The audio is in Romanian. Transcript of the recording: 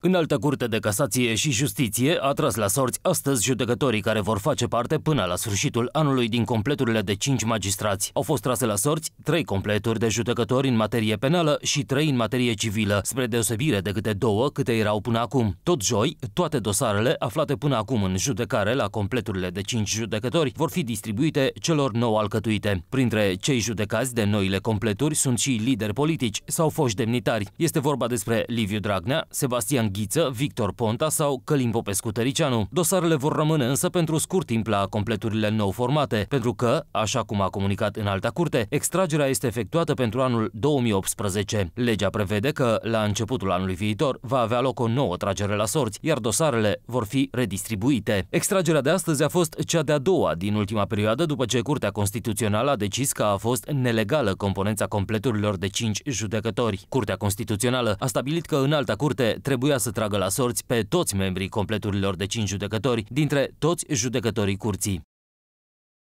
În altă curte de casație și justiție a tras la sorți astăzi judecătorii care vor face parte până la sfârșitul anului din completurile de 5 magistrați. Au fost trase la sorți 3 completuri de judecători în materie penală și 3 în materie civilă, spre deosebire de câte două câte erau până acum. Tot joi, toate dosarele aflate până acum în judecare la completurile de 5 judecători vor fi distribuite celor nou alcătuite. Printre cei judecați de noile completuri sunt și lideri politici sau foști demnitari. Este vorba despre Liviu Dragnea, Sebastian Răzvan Ghiță, Victor Ponta sau Călim Popescu Tăricianu. Dosarele vor rămâne însă pentru scurt timp la completurile nou formate, pentru că, așa cum a comunicat în alta curte, extragerea este efectuată pentru anul 2018. Legea prevede că, la începutul anului viitor, va avea loc o nouă tragere la sorți, iar dosarele vor fi redistribuite. Extragerea de astăzi a fost cea de-a doua din ultima perioadă, după ce Curtea Constituțională a decis că a fost nelegală componența completurilor de 5 judecători. Curtea Constituțională a stabilit că în alta curte trebuia putea să tragă la sorți pe toți membrii completurilor de 5 judecători dintre toți judecătorii curții.